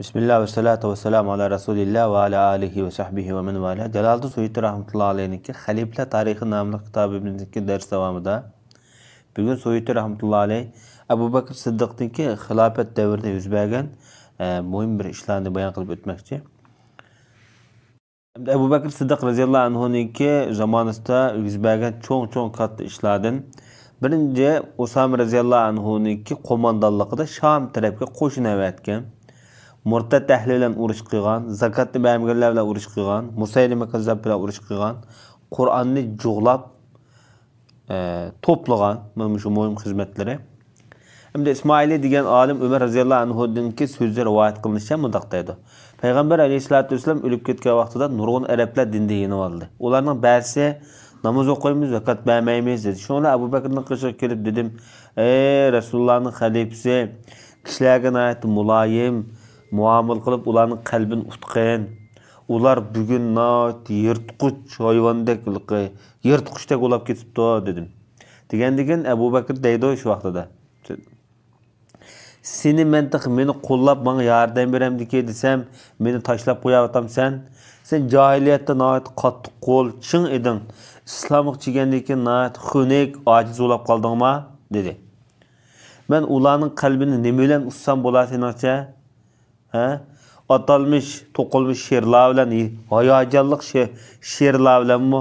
Bismillah ve salatu ve selamu ala Resulillah ve ala alihi ve sahbihi ve men vala. Celaldı Suyuti Rahmetullahi Aleyh'ninki Haliple Tarihi namlı kitabımızdaki ders devamında bugün Suyuti Rahmetullahi Aleyh Ebu Bakır Sıddık'ninki hilafet devrinde yüz bergen e, muhim bir işlerini bayan kılıp ötmekçi. Ebu Bakır Sıddık radıyallahu anh'ninki zamanında yüz bergen çok çok katlı işlerden birinci Usam radıyallahu anh'ninki komandallıkı da Şam tarafı koşun evetken. murtad təhlili ilə uruş qılğan, zakatni bəmgirlərlə uruş qılğan, Musaylima Kazzab ilə uruş qılğan, Qur'onni jug'lab e, to'plagan mana shu mo'yim xizmatlari. Endi Ismoili degan olim Umar roziyallohu anhudanki so'zlar rivoyat qilinishicha mundoq deydi. Payg'ambar alayhisolatu vasallam o'lib ketgan vaqtida nurg'un arablar dinda yenib oldi. Ularning ba'zisi namoz o'qiymiz, zakat bermaymiz dedi. Shunda Abu Bakrning qishiga kelib dedim: "Ey Rasulullohning xalifasi, kishilarga nihoyat muloyim, muomil qilib ularni qalbini utqin ular bugun yirtqich hayvondek yirtqichdek ulab ketibdi dedim degan degan abu bakr deydi shu vaqtida seni mantiq meni qo'llab manga yordam beramdiki desam meni tashlab qo'yayotamsan sen johiliyatda noat qattiq qo'l ching eding islomga kelgandan keyin noat xunuk ojiz bo'lib qoldingmi dedi man ularning qalbini nima bilan ussam bo'ladi hə? atalmış, toqulmuş şeirlər ilə, hayacanlıq şeirlər ilə mi?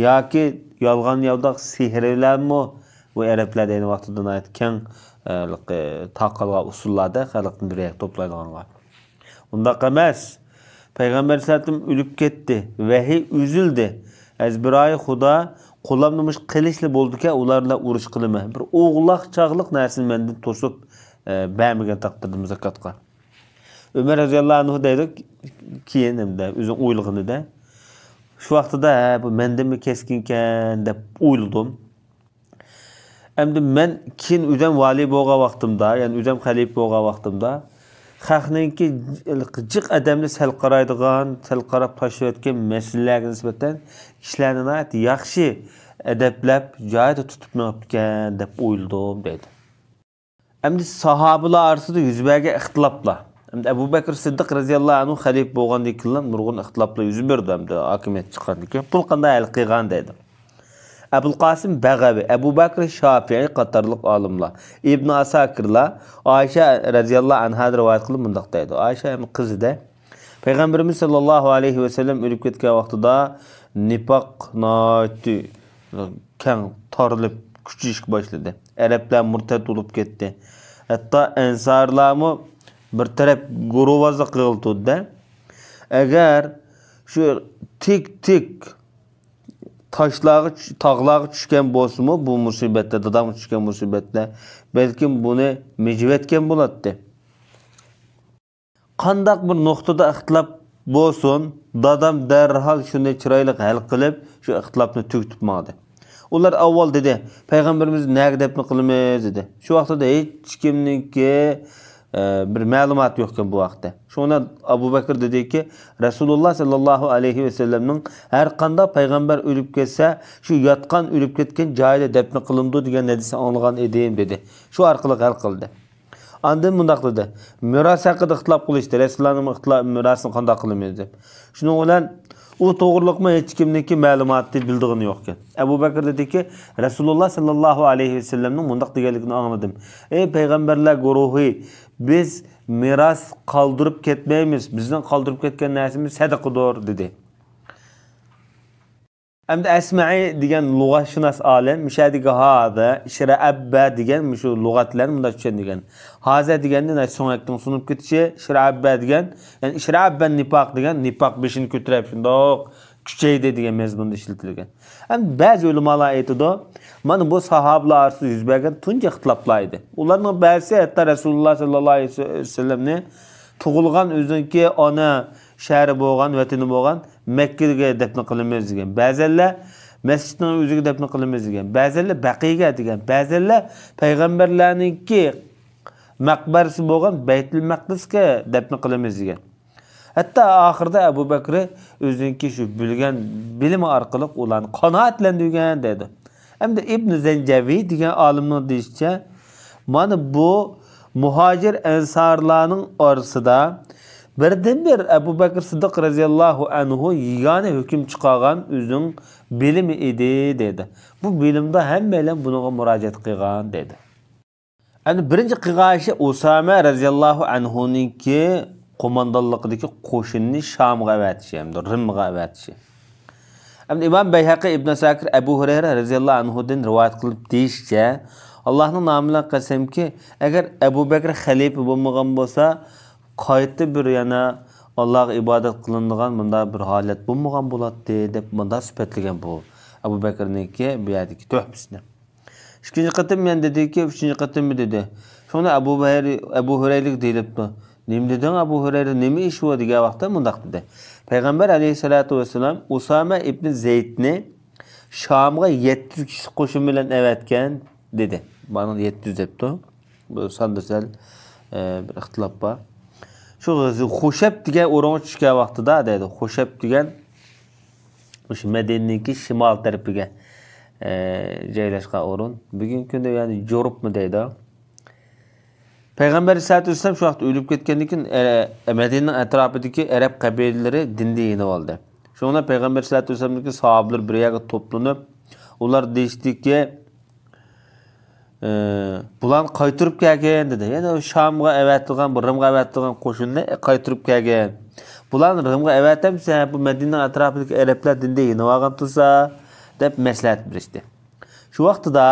Ya ki, yalğan yavdaq sihir ilə mi? Bu ərəblər eyni vaxtında ayət kən e, e, taqılğa usullarda xalqın bir yerə toplayılğanlar. Bunda qəməz. Peyğəmbər səllim ölüb getdi. Vəhi üzüldü. Əzbirayi xuda qo'llanmış qilishli bo'ldiki ularla urush qilma bir o'g'loq chog'liq narsani mandan to'sib e, bermagan taqdirda zakotga Ömər rəziyallahu anhu deyir ki, yenəm də özün uylığını da. Şu vaxtıda hə bu məndəmi kəskinkən də uyuldum. Əmdi mən kin üzəm vali boğa vaxtımda, yəni üzəm xəlif boğa vaxtımda xalqninki yəni cıq ədəmli səl qaraydığan, səl qarab taşıyotgan məsələlərə nisbətən kişilərini nəhayət yaxşı ədəbləb, cahid tutub məbkən deyib oyuldum dedi. Əmdi sahabələr arasında yüzbəgə ixtilaflar Әмді Әбу Бәкір Сиддық разиялла ану халиф болған декілін нұрғын ықтылаплы жүзі берді әмді акимет шыққан декен. Бұл қандай әл қиған дейді. Әбіл Қасым Бәғаби, Әбу Бәкір Шафиғи қатарлық алымла. İbn Asakirla Ayşe разиялла анха рivayet қылып мындақ дейді. Айша әмі қызы де. Peygamberimiz sallallahu aleyhi ve sellem ölüp ketken vaxtıda nipaq naati keng tarılıp küçüyüş başladı. Araplar murtad olup ketdi. Hatta ensarlar mı bir taraf guruvazi qilg'iltuvdida agar shu tik tik toshlag'i tog'lag'i tushgan bo'lsinmi bu musibatda dadam tushgan musibatda balkim buni mijvetgan bo'ladida qandaq bir nuqtada ixtilob bo'lsin dadam darhol shuni chiroyli hal qilib shu ixtilobni tugitib ular avval dedi payg'ambarimiz nag debni qilamiz dedi shu vaqtda hech kimniki бір мәлімат жоқ екен бұл уақытта сонда абу бәкір деді ке расулалла саллаллаху алейхи Әр әрқанда пайғамбар өліп кетсе шу ұятқан өліп кеткен жайлы дәпне қылынды деген әдісі алған едім деді шу арқылы әл қылды андан мұндай қылды мирас хақыда ықтылап қылышты мұрасын мирасын қандай қылымен деп шуның O u to'g'riliqmi hech kimniki ma'lumotni bildig'ini yo'q ekan abu ki dediki sallallahu aleyhi ve vasallamning mundoq deganligini anladım. ey peygamberler guruhi biz miras kaldırıp ketmaymiz bizden kaldırıp ketken narsamiz sadaqadir dedi Hamda Asma'i degan lug'atshunos olim mishadiga hada, shira abba degan shu lug'atlar bunda tushunadigan. Haza deganda so'ngakdan sunib ketishi, shira abba degan, ya'ni shira abba nipoq degan nipoq beshini ko'tarib shundoq kuchaydi degan mazmunda ishlatilgan. Ham ba'zi ulamolar aytadi, mana bu sahobalar orasida yuz bergan tunji ixtiloflar edi. Ularning ba'zisi hatto Rasululloh sallallohu alayhi vasallamni tug'ilgan o'ziniki ona shahri bo'lgan, vatani bo'lgan makkaga dafn qilamiz degan ba'zanlar masjidni o'ziga dafn qilamiz degan ba'zanlar baqiga degan ba'zanlar payg'ambarlarninki maqbarasi bo'lgan baytul maqdisga dafn qilamiz degan hatto oxirida abu bakr o'ziniki shu bilgan bilimi orqali ularni qanoatlantirgan dedi hamda ibn zanjaviy degan olimni deyishicha mana bu muhojir ansorlarning orasida Birdenbir Ebu Bekir Sıddık radiyallahu anhu yani hüküm çıkaran üzün bilim idi dedi. Bu bilimde hem hemmeyle buna müracaat kıygan dedi. Yani birinci kıygaşı Usame radiyallahu anhu'nun ki komandalıktaki koşunni Şam'a vetişi hem de Rim'a vetişi. Hem İmam Beyhaqi İbn Sakir Ebu Hureyre radiyallahu anhu'dan rivayet kılıp deyişçe Allah'ın namına kasem ki eğer Ebu Bekir halife bulmagan bolsa qayta bir yana Allah ibadet kılındıgan bunda bir halet bulmagan bulattı dep bunda süpetligen bu. Abu Bekir'ninki bu yerdeki töhbüsüne. İkinci katım men dedi ki, üçüncü katım mı dedi. Sonra Abu Bekir Abu Hureylik deyilipti. Nim dedin Abu Hureyre nimi işi var diye vakta mundaq dedi. Peygamber Aleyhissalatu vesselam Usame ibn Zeyd'ni Şam'a 700 kişi koşun bilen evetken dedi. Bana 700 yaptı Bu sandırsal e, bir ihtilaf var. Şey e, şu shu xushab degan o'ringa tushgan vaqtida deydi xushab degan o'sha şimal shimol tarafiga joylashgan o'rin bugungi kunda ya'ni jo'ribmi deydi Peygamber sallallohu alayhi vasallam shu vaqt o'lib ketgandan keyin madina atrofidagi arab qabilalari dinni yenib oldi shunda payg'ambar sallallohu alayhi vasallamniki sahoblar bir yerga to'planib ular deyishdiki ee, bulan qaytirib kelgan dedi Yani yana shamga avatilgan rimga avatilgan qo'shinni qaytirib kelgan bular rimga avatamsa bu madina e, atrofidagi arablar dinda yenib olgan tursa deb maslahat berishdi shu vaqtida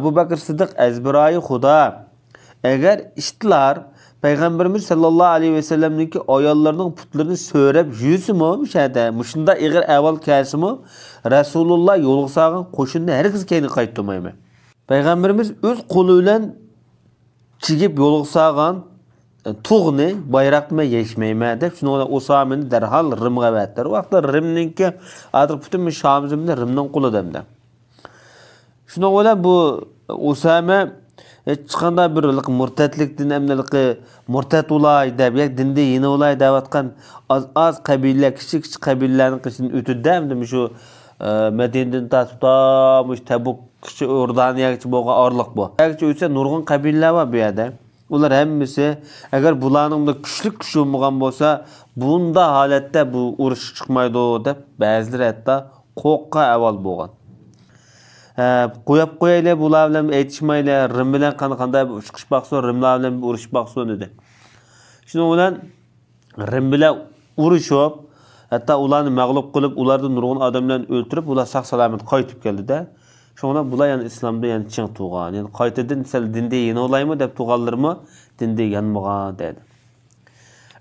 abu bakr siddiq azbiroyi xudo agar ishtilar payg'ambarimiz sallallohu alayhi vasallamniki ayollarning putlarini so'rab yusimi shada mushunda ig'ir avval kasimi rasululloh yo'lga solgan qo'shinni hargiz keyin qayttirmayman payg'ambarimiz o'z qo'li bilan chigib yo'liq sog'an e, tug'ni bayroqni yeyishmayman deb shuni usamini darhol rimga berdilar ki, rimninki hozir butun shom rımdan rimning demdi. shuni bilan bu usama hech qanday bir murtatlikdan amnalqi e, murtat ulay deb yak dinda yeni ulay az oz oz qabila kichik kichik ütü demdi e, mi şu madinadan tatib tomush tebuk kishi o'rdaniyachi bo'lgan orliq bu agarchi o'tsa nurg'un qabilalar bir bu yerda ular hammasi agar bularningda kuchli kuch bo'lmagan bo'lsa bunda halette bu urush chiqmaydi deb ba'zilar hatto qo'rqqa avval bo'lgan qo'yib qo'yaylar bular bilan aytishmaylar rim bilan qanaqanday chiqish baqsin rimlar bilan urush baqsin dedi shuning bilan rim bilan urushib hatto ularni mag'lub qilib ularni nurg'un odamlarni o'ldirib ular sog' salomat qaytib keldida Şoňda bula yani islamda ýani çiň tugan, ýani gaýtadan sel dinde ýene olaýmy dep tuganlarmy dinde ýanmaga dedi.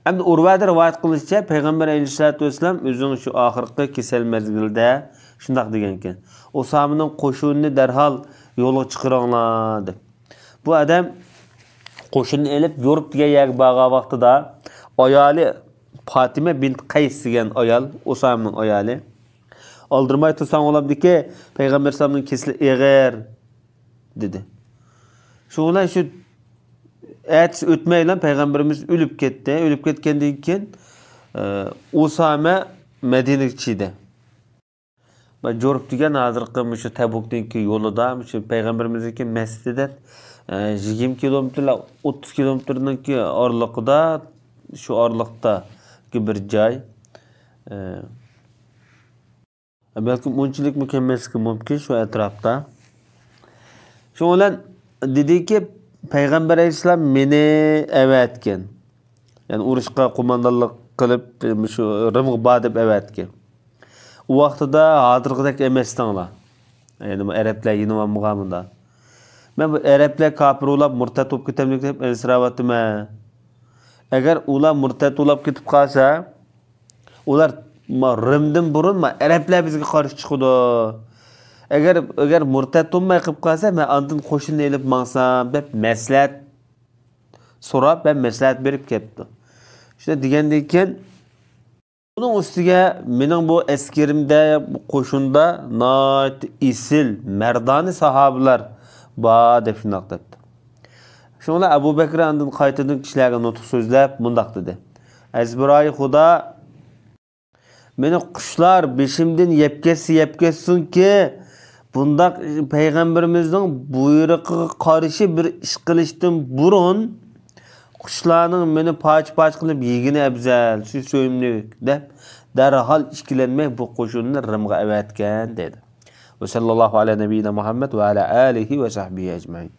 Ämdi Urwada riwayat kılınca Peygamber Aleyhissalatu vesselam özüň şu ahırkı kesel mezgilde şundaq degen eken. Osamynyň derhal ýolga çykaranlar dep. Bu adam koşuny elip yorup diye ýer baga wagtyda ayali Fatime bint Qays degen ayal, Osamynyň ayali aldırmay tutsang olamdiki Peygamber sallamın kesli eğer dedi. Şu olay şu et ötmeyle Peygamberimiz ölüp gitti. Ölüp gitkendiğin için e, Usame Medine'çiydi. Ve жорып diye nazır kılmış şu Tebuk'daki yolu da şu Peygamberimizdeki mesciden 20 30 şu bir e, balkim o'nchilik mukammal chiqishi mumkin shu olan shu ki dediki payg'ambar alayhissalom meni avatgin ya'ni urushqa qo'mondonlik qilib shu rimg'ba deb O u vaqtida hozirgidek emasdinglar ya'ni arablar yinolmagan bunda man bu arablar kofir o'lab murtad bo'lib ketamlik deb ensirayotiman Eğer ula murtad o'lab ketib qolsa ular ma rimdan burun ma arablar bizga qarshi chiqdi agar agar murtad bo'lmay qilib qolsa man andin qo'shinni ilib mansam deb maslahat so'rab va maslahat berib ketdi shunday degandan keyin buning ustiga mening bu askirimda qo'shinda isil mardoni sahobalar bor deb shundoq debdi shuni abu bakr andin qaytadan kishilarga nutq so'zlab mundoq dedi azbiroyi xudo meni qushlar beshimdan yeb ketsa yeb ketsinki bundoq payg'ambarimizning buyrug'iga qarishi bir ish qilishdan burun qushlarning meni poch poch qilib yegini afzal shu so'yimli deb darhol ishkilanmay bu qo'shinni rimga avatgan dedi va sallallohu ala nabiyina muhammad va ala alihi va sahbihi ajmain